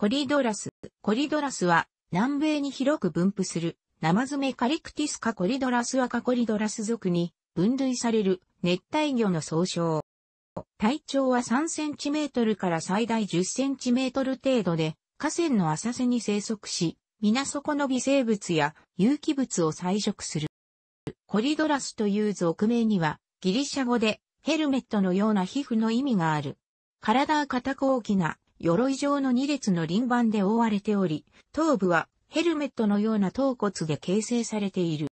コリドラス。コリドラスは南米に広く分布するナマズメカリクティスカコリドラスアカコリドラス属に分類される熱帯魚の総称。体長は3センチメートルから最大10センチメートル程度で河川の浅瀬に生息し、水底の微生物や有機物を採食する。コリドラスという属名にはギリシャ語でヘルメットのような皮膚の意味がある。体は硬く大きな鎧状の2列の輪盤で覆われており、頭部はヘルメットのような頭骨で形成されている。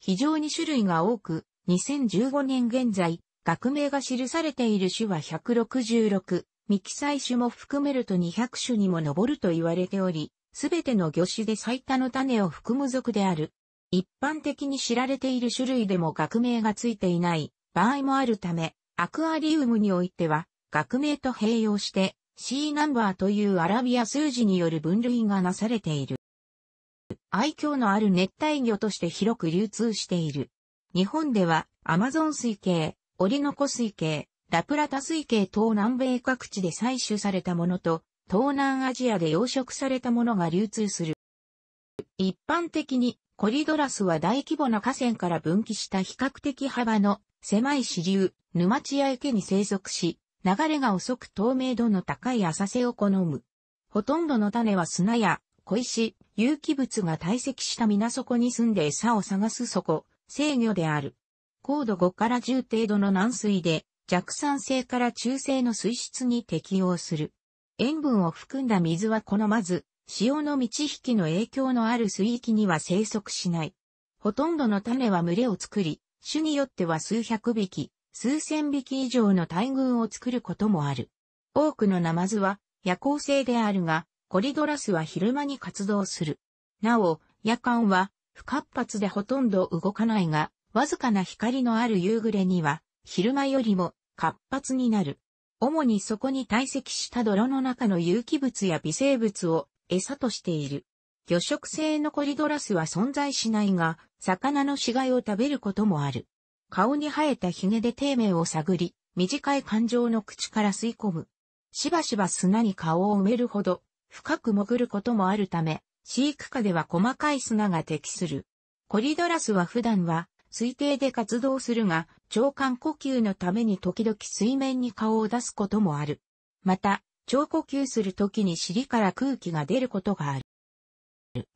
非常に種類が多く、2015年現在、学名が記されている種は166、未記載種も含めると200種にも上ると言われており、すべての魚種で最多の種を含む属である。一般的に知られている種類でも学名がついていない場合もあるため、アクアリウムにおいては、学名と併用して C ナンバーというアラビア数字による分類がなされている。愛嬌のある熱帯魚として広く流通している。日本では、アマゾン水系、オリノコ水系、ラプラタ水系等南米各地で採取されたものと、東南アジアで養殖されたものが流通する。一般的に、コリドラスは大規模な河川から分岐した比較的幅の狭い支流、沼地や池に生息し、流れが遅く透明度の高い浅瀬を好む。ほとんどの種は砂や小石、有機物が堆積した水底に住んで餌を探す底、制御である。高度5から10程度の軟水で弱酸性から中性の水質に適応する。塩分を含んだ水は好まず、潮の満ち引きの影響のある水域には生息しない。ほとんどの種は群れを作り、種によっては数百匹、数千匹以上の大群を作ることもある。多くのナマズは夜行性であるが、コリドラスは昼間に活動する。なお、夜間は不活発でほとんど動かないが、わずかな光のある夕暮れには、昼間よりも活発になる。主にそこに堆積した泥の中の有機物や微生物を餌としている。魚食性のコリドラスは存在しないが、魚の死骸を食べることもある。顔に生えた髭で底面を探り、短い感情の口から吸い込む。しばしば砂に顔を埋めるほど、深く潜ることもあるため、飼育下では細かい砂が適する。コリドラスは普段は、推定で活動するが、長官呼吸のために時々水面に顔を出すこともある。また、腸呼吸する時に尻から空気が出ることがある。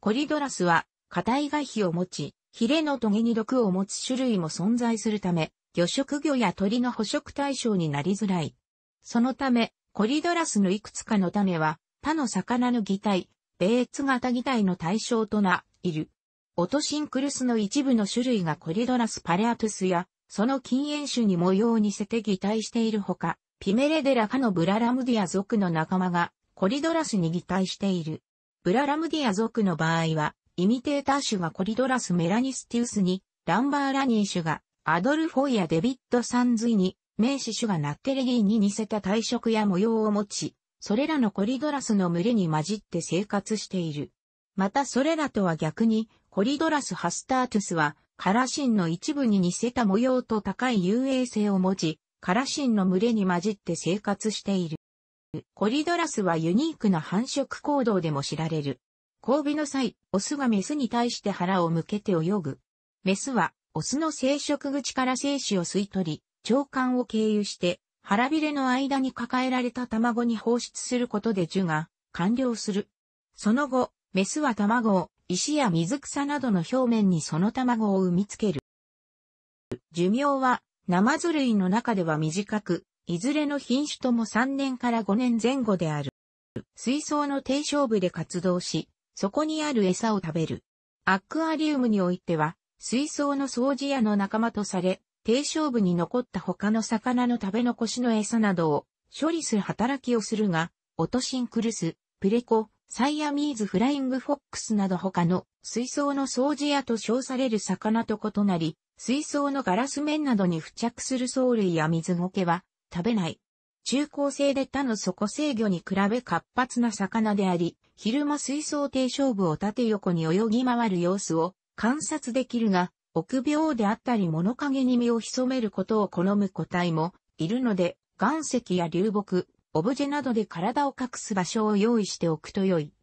コリドラスは、硬い外皮を持ち、ヒレのトゲに毒を持つ種類も存在するため、魚食魚や鳥の捕食対象になりづらい。そのため、コリドラスのいくつかの種は、他の魚の擬態、ベーツ型擬態の対象とな、いる。オトシンクルスの一部の種類がコリドラスパレアトゥスや、その禁煙種に模様を似せて擬態しているほか、ピメレデラ科のブララムディア族の仲間がコリドラスに擬態している。ブララムディア族の場合は、イミテーター種がコリドラス・メラニスティウスに、ランバーラニー種が、アドルフォイやデビッド・サンズイに、名詞種がナッテレギーに似せた体色や模様を持ち、それらのコリドラスの群れに混じって生活している。またそれらとは逆に、コリドラス・ハスタートゥスは、カラシンの一部に似せた模様と高い遊泳性を持ち、カラシンの群れに混じって生活している。コリドラスはユニークな繁殖行動でも知られる。交尾の際、オスがメスに対して腹を向けて泳ぐ。メスは、オスの生殖口から精子を吸い取り、腸管を経由して、腹びれの間に抱えられた卵に放出することで樹が完了する。その後、メスは卵を石や水草などの表面にその卵を産みつける。寿命は、ナマズ類の中では短く、いずれの品種とも3年から5年前後である。水槽の低床部で活動し、そこにある餌を食べる。アクアリウムにおいては、水槽の掃除屋の仲間とされ、低床部に残った他の魚の食べ残しの餌などを処理する働きをするが、オトシンクルス、プレコ、サイアミーズフライングフォックスなど他の水槽の掃除屋と称される魚と異なり、水槽のガラス面などに付着する藻類や水苔は食べない。中高生で他の底制魚に比べ活発な魚であり、昼間水槽低勝負を縦横に泳ぎ回る様子を観察できるが、臆病であったり物陰に身を潜めることを好む個体もいるので、岩石や流木、オブジェなどで体を隠す場所を用意しておくと良い。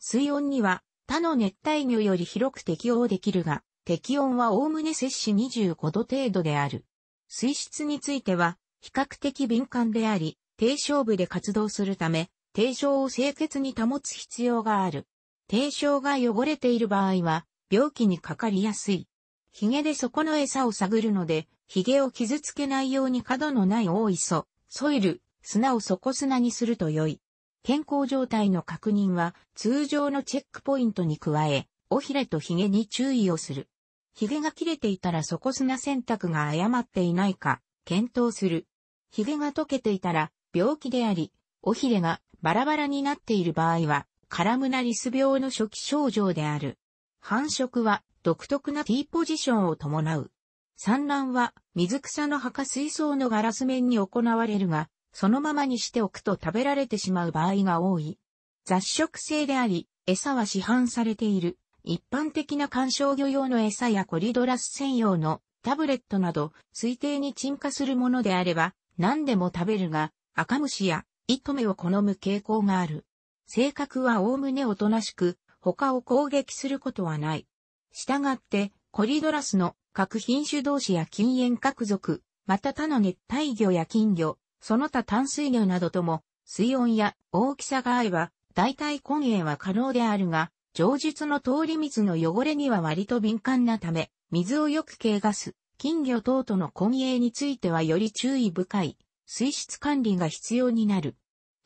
水温には他の熱帯魚より広く適応できるが、適温はおおむね摂氏25度程度である。水質については、比較的敏感であり、低床部で活動するため、低床を清潔に保つ必要がある。低床が汚れている場合は、病気にかかりやすい。髭で底の餌を探るので、髭を傷つけないように角のない大磯、ソイル、砂を底砂にすると良い。健康状態の確認は通常のチェックポイントに加え、おひれと髭に注意をする。髭が切れていたら底砂洗濯が誤っていないか、検討する。髭が溶けていたら病気であり、おひれがバラバラになっている場合は、カラムナリス病の初期症状である。繁殖は独特な T ポジションを伴う。産卵は水草の墓水槽のガラス面に行われるが、そのままにしておくと食べられてしまう場合が多い。雑食性であり、餌は市販されている。一般的な観賞魚用の餌やコリドラス専用のタブレットなど推定に沈下するものであれば何でも食べるが、赤虫や糸目を好む傾向がある。性格はおおむねおとなしく、他を攻撃することはない。従って、コリドラスの各品種同士や禁煙各属、また他の熱帯魚や金魚、その他淡水魚などとも、水温や大きさが合えば、大体混源は可能であるが、上述の通り水の汚れには割と敏感なため、水をよく経がす。金魚等との混泳についてはより注意深い、水質管理が必要になる。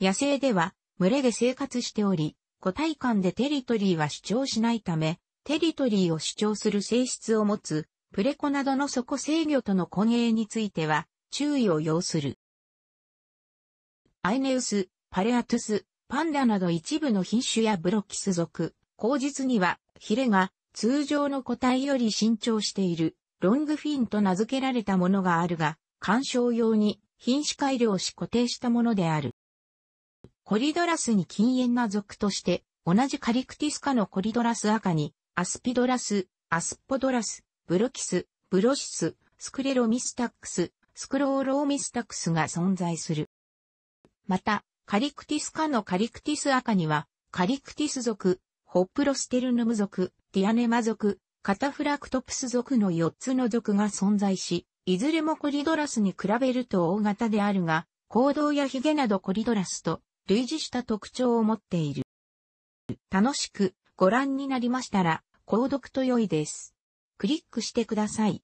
野生では、群れで生活しており、個体間でテリトリーは主張しないため、テリトリーを主張する性質を持つ、プレコなどの底制御との混泳については、注意を要する。アイネウス、パレアトゥス、パンダなど一部の品種やブロキス属、口実には、ヒレが通常の個体より伸長している。ロングフィンと名付けられたものがあるが、鑑賞用に品種改良し固定したものである。コリドラスに禁煙な属として、同じカリクティス科のコリドラス赤に、アスピドラス、アスポドラス、ブロキス、ブロシス、スクレロミスタックス、スクローローミスタックスが存在する。また、カリクティス科のカリクティス赤には、カリクティス属、ホップロステルヌム属、ディアネマ属、カタフラクトプス属の4つの属が存在し、いずれもコリドラスに比べると大型であるが、行動やヒゲなどコリドラスと類似した特徴を持っている。楽しくご覧になりましたら、購読と良いです。クリックしてください。